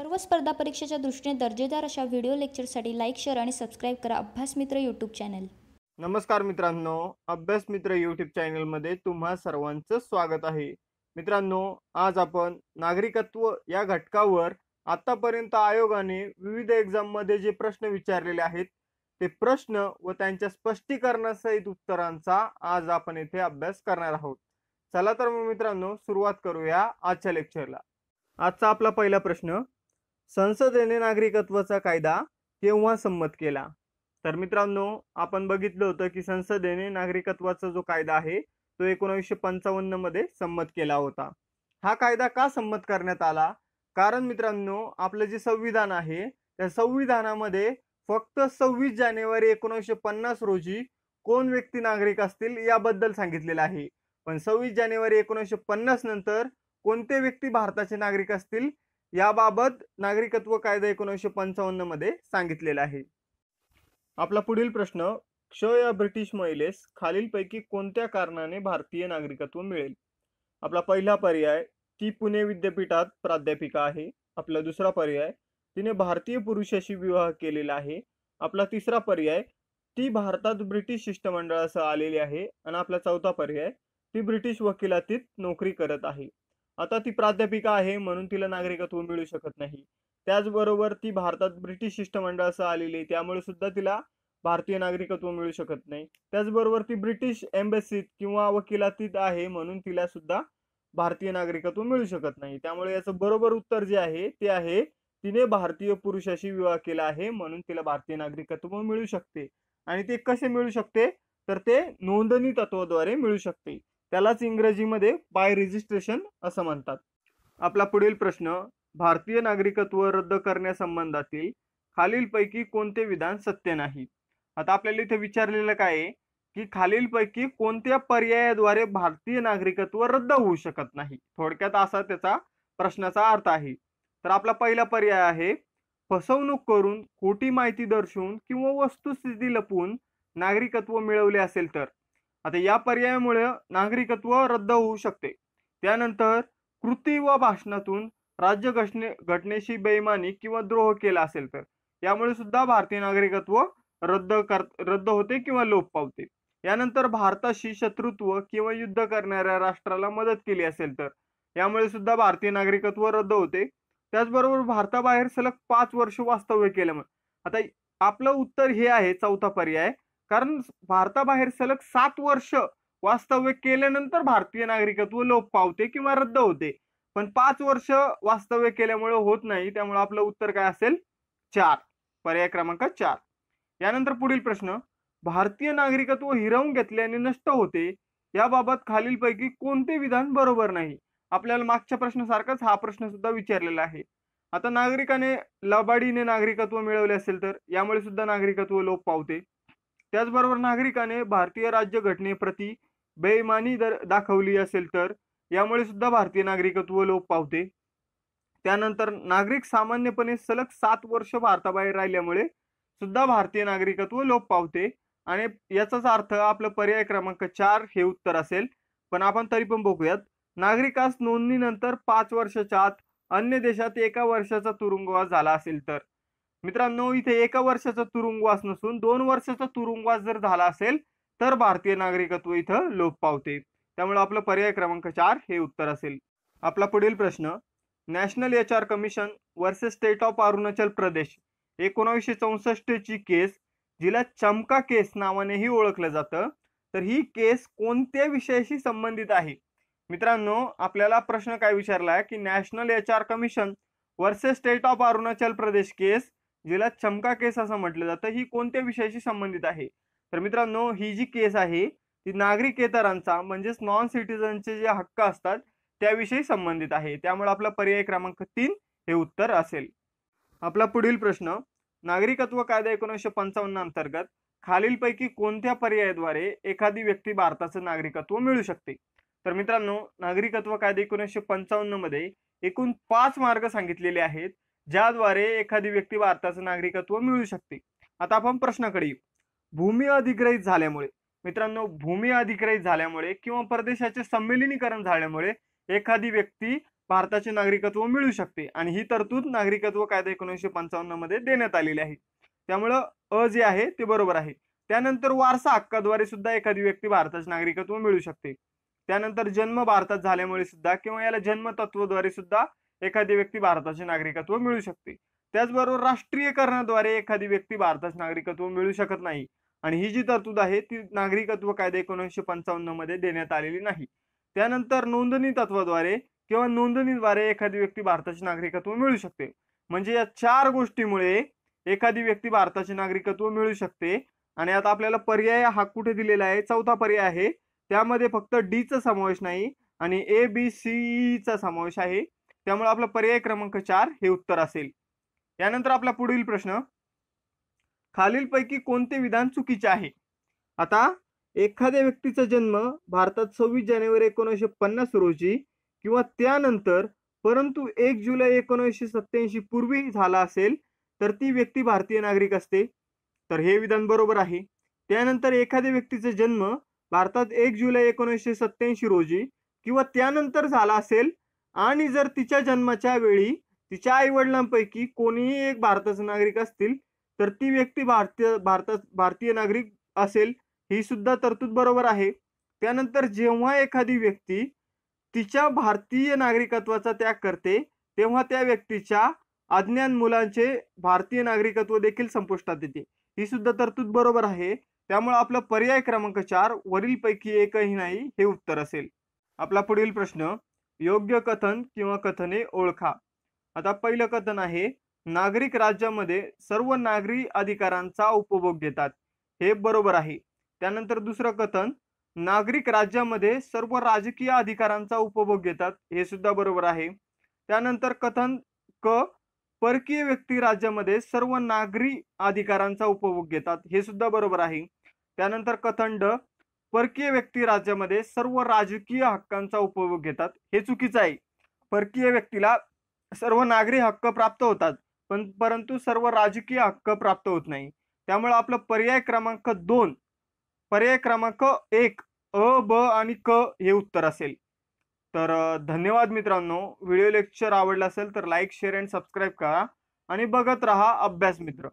सर्व स्पर्धा परीक्षेच्या दृष्टीने दर्जेदार अशा व्हिडिओ लेक्चरसाठी लाईक शेअर आणि सबस्क्राईब करा अभ्यास मित्र यूट्यूब चॅनल नमस्कार मित्रांनो अभ्यास मित्र यूट्यूब मध्ये तुम्हा सर्वांचं स्वागत आहे मित्रांनो आज आपण नागरिकत्व या घटकावर आतापर्यंत आयोगाने विविध मध्ये जे प्रश्न विचारलेले आहेत ते प्रश्न व त्यांच्या स्पष्टीकरणासहित उत्तरांचा आज आपण येथे अभ्यास करणार आहोत चला तर मग मित्रांनो सुरुवात करूया आजच्या लेक्चरला आजचा आपला पहिला प्रश्न संसदेने नागरिकत्वाचा कायदा केव्हा संमत केला तर मित्रांनो आपण बघितलं होतं की संसदेने नागरिकत्वाचा जो कायदा आहे तो एकोणीसशे पंचावन्न मध्ये संमत केला होता हा कायदा का संमत करण्यात आला कारण मित्रांनो आपलं जे संविधान आहे त्या संविधानामध्ये फक्त सव्वीस जानेवारी एकोणीसशे पन्नास रोजी कोण व्यक्ती नागरिक असतील याबद्दल सांगितलेलं आहे पण सव्वीस जानेवारी एकोणीसशे पन्नास नंतर कोणते व्यक्ती भारताचे नागरिक असतील याबाबत नागरिकत्व कायदा एकोणीसशे पंचावन्न मध्ये सांगितलेला आहे आपला पुढील प्रश्न क्ष या ब्रिटिश महिलेस खालीलपैकी कोणत्या कारणाने भारतीय नागरिकत्व मिळेल आपला पहिला पर्याय ती पुणे विद्यापीठात प्राध्यापिका आहे आपला दुसरा पर्याय तिने भारतीय पुरुषाशी विवाह केलेला आहे आपला तिसरा पर्याय ती भारतात ब्रिटिश शिष्टमंडळासह आलेली आहे आणि आपला चौथा पर्याय ती ब्रिटिश वकिलातीत नोकरी करत आहे आता ती प्राध्यापिका आहे म्हणून तिला नागरिकत्व मिळू शकत नाही त्याचबरोबर ती भारतात ब्रिटिश शिष्टमंडळ असं आलेली आहे त्यामुळे सुद्धा तिला भारतीय नागरिकत्व मिळू शकत नाही त्याचबरोबर ती ब्रिटिश एम्बेसीत किंवा वकिलातीत आहे म्हणून तिला सुद्धा भारतीय नागरिकत्व मिळू शकत नाही त्यामुळे याचं बरोबर उत्तर जे आहे ते आहे तिने भारतीय पुरुषाशी विवाह केला आहे म्हणून तिला भारतीय नागरिकत्व मिळू शकते आणि ते कसे मिळू शकते तर ते नोंदणी तत्वाद्वारे मिळू शकते त्यालाच इंग्रजीमध्ये बाय रजिस्ट्रेशन असं म्हणतात आपला पुढील प्रश्न भारतीय नागरिकत्व रद्द करण्यासंबंधातील खालीलपैकी कोणते विधान सत्य नाही आता आपल्याला इथे विचारलेलं काय आहे की खालीलपैकी कोणत्या पर्यायाद्वारे भारतीय नागरिकत्व रद्द होऊ शकत नाही थोडक्यात असा त्याचा प्रश्नाचा अर्थ आहे तर आपला पहिला पर्याय आहे फसवणूक करून खोटी माहिती दर्शवून किंवा वस्तुस्थिती लपवून नागरिकत्व मिळवले असेल तर आता या पर्यायामुळे नागरिकत्व रद्द होऊ शकते त्यानंतर कृती व भाषणातून राज्य घटने घटनेशी बेईमानी किंवा द्रोह केला असेल तर यामुळे सुद्धा भारतीय नागरिकत्व रद्द कर रद्द होते किंवा लोप पावते यानंतर भारताशी शत्रुत्व किंवा युद्ध करणाऱ्या राष्ट्राला मदत केली असेल तर यामुळे सुद्धा भारतीय नागरिकत्व रद्द होते त्याचबरोबर भारताबाहेर सलग पाच वर्ष वास्तव्य केल्यामुळे आता आपलं उत्तर हे आहे चौथा पर्याय कारण भारताबाहेर सलग सात वर्ष वास्तव्य केल्यानंतर भारतीय नागरिकत्व लोप पावते किंवा रद्द होते पण पाच वर्ष वास्तव्य केल्यामुळे होत नाही त्यामुळे आपलं उत्तर काय असेल चार पर्याय क्रमांक चार यानंतर पुढील प्रश्न भारतीय नागरिकत्व हिरवून घेतल्याने नष्ट होते याबाबत खालीलपैकी कोणते विधान बरोबर नाही आपल्याला मागच्या प्रश्नासारखाच हा प्रश्न सुद्धा विचारलेला आहे आता नागरिकाने लबाडीने नागरिकत्व मिळवले असेल तर यामुळे सुद्धा नागरिकत्व लोप पावते त्याचबरोबर नागरिकाने भारतीय घटनेप्रती बेईमानी दर दाखवली असेल तर यामुळे सुद्धा भारतीय नागरिकत्व लोप पावते त्यानंतर नागरिक सामान्यपणे सलग सात वर्ष भारताबाहेर राहिल्यामुळे सुद्धा भारतीय नागरिकत्व लोप पावते आणि याचाच अर्थ आपलं पर्याय क्रमांक चार हे उत्तर असेल पण आपण तरी पण बघूयात नागरिकास नोंदणीनंतर पाच वर्षाच्या आत अन्य देशात एका वर्षाचा तुरुंगवास झाला असेल तर मित्रांनो इथे एका वर्षाचा तुरुंगवास नसून दोन वर्षाचा तुरुंगवास जर झाला असेल तर भारतीय नागरिकत्व इथं लोप पावते त्यामुळे आपला पर्याय क्रमांक चार हे उत्तर असेल आपला पुढील प्रश्न national H R commission versus state of Arunachal Pradesh एकोणावीसशे चौसष्ट ची केस जिला चमका केस नावानेही ओळखलं जातं तर ही केस कोणत्या विषयाशी संबंधित आहे मित्रांनो आपल्याला प्रश्न काय विचारला की national H R commission versus state of Arunachal Pradesh case ज्याला चमका केस असं म्हटलं जातं ही कोणत्या विषयाशी संबंधित आहे तर मित्रांनो ही जी केस आहे ती नागरिकेतरांचा म्हणजेच नॉन सिटीजनचे जे हक्क असतात त्याविषयी संबंधित आहे त्यामुळे आपला पर्याय क्रमांक तीन हे उत्तर असेल आपला पुढील प्रश्न नागरिकत्व कायदा एकोणीसशे पंचावन्न अंतर्गत खालीलपैकी कोणत्या पर्यायाद्वारे एखादी व्यक्ती भारताचं नागरिकत्व मिळू शकते तर मित्रांनो नागरिकत्व कायदा एकोणीसशे पंचावन्न मध्ये एकूण पाच मार्ग सांगितलेले आहेत ज्याद्वारे एखादी व्यक्ती भारताचं नागरिकत्व मिळू शकते आता आपण प्रश्नाकडे येऊ भूमी अधिग्रहित झाल्यामुळे मित्रांनो भूमी अधिग्रहित झाल्यामुळे किंवा परदेशाचे संमेलनीकरण झाल्यामुळे एखादी व्यक्ती भारताचे नागरिकत्व मिळू शकते आणि ही तरतूद नागरिकत्व कायदा एकोणीसशे पंचावन्न मध्ये देण्यात आलेली आहे त्यामुळं अ जे आहे ते बरोबर आहे त्यानंतर वारसा हक्काद्वारे सुद्धा एखादी व्यक्ती भारताचे नागरिकत्व मिळू शकते त्यानंतर जन्म भारतात झाल्यामुळे सुद्धा किंवा याला जन्मतत्वद्वारे सुद्धा एखादी व्यक्ती भारताचे नागरिकत्व मिळू शकते त्याचबरोबर राष्ट्रीयकरणाद्वारे एखादी व्यक्ती भारताचे नागरिकत्व मिळू शकत नाही आणि ही जी तरतूद आहे ती नागरिकत्व कायदा एकोणीसशे पंचावन्न मध्ये देण्यात आलेली नाही त्यानंतर नोंदणी तत्वाद्वारे किंवा नोंदणीद्वारे एखादी व्यक्ती भारताचे नागरिकत्व मिळू शकते म्हणजे या चार गोष्टीमुळे एखादी व्यक्ती भारताचे नागरिकत्व मिळू शकते आणि आता आपल्याला पर्याय हा कुठे दिलेला आहे चौथा पर्याय आहे त्यामध्ये फक्त डीचा समावेश नाही आणि ए बी सी चा समावेश आहे त्यामुळे आपला पर्याय क्रमांक चार हे उत्तर असेल यानंतर आपला पुढील प्रश्न खालीलपैकी कोणते विधान चुकीचे आहे आता एखाद्या व्यक्तीचा जन्म भारतात सव्वीस जानेवारी एकोणीसशे पन्नास रोजी किंवा त्यानंतर परंतु एक जुलै एकोणीसशे सत्याऐंशी पूर्वी झाला असेल तर ती व्यक्ती भारतीय नागरिक असते तर हे विधान बरोबर आहे त्यानंतर एखाद्या व्यक्तीचा जन्म भारतात एक जुलै एकोणीसशे सत्त्याऐंशी रोजी किंवा त्यानंतर झाला असेल आणि जर तिच्या जन्माच्या वेळी तिच्या आईवडिलांपैकी कोणीही एक भारताचा नागरिक असतील तर ती व्यक्ती भारतीय भारतात भारतीय नागरिक असेल ही सुद्धा तरतूद बरोबर आहे त्यानंतर जेव्हा एखादी व्यक्ती तिच्या भारतीय नागरिकत्वाचा त्याग करते तेव्हा त्या व्यक्तीच्या अज्ञान मुलांचे भारतीय नागरिकत्व देखील संपुष्टात येते ही सुद्धा तरतूद बरोबर आहे त्यामुळे आपला पर्याय क्रमांक चार वरीलपैकी एकही नाही हे उत्तर असेल आपला पुढील प्रश्न योग्य कथन किंवा कथने ओळखा आता पहिलं कथन आहे नागरिक राज्यामध्ये सर्व नागरी अधिकारांचा उपभोग घेतात हे बरोबर आहे त्यानंतर दुसरं कथन नागरिक राज्यामध्ये सर्व राजकीय अधिकारांचा उपभोग घेतात हे सुद्धा बरोबर आहे त्यानंतर कथन क परकीय व्यक्ती राज्यामध्ये सर्व नागरी अधिकारांचा उपभोग घेतात हे सुद्धा बरोबर आहे त्यानंतर कथन ड परकीय व्यक्ती राज्यामध्ये सर्व राजकीय हक्कांचा उपयोग घेतात हे चुकीचं आहे परकीय व्यक्तीला सर्व नागरी हक्क प्राप्त होतात पण परंतु सर्व राजकीय हक्क प्राप्त होत नाही त्यामुळे आपलं पर्याय क्रमांक दोन पर्याय क्रमांक एक अ ब आणि क हे उत्तर असेल तर धन्यवाद मित्रांनो व्हिडिओ लेक्चर आवडला असेल तर लाईक शेअर अँड सबस्क्राईब करा आणि बघत रहा अभ्यास मित्र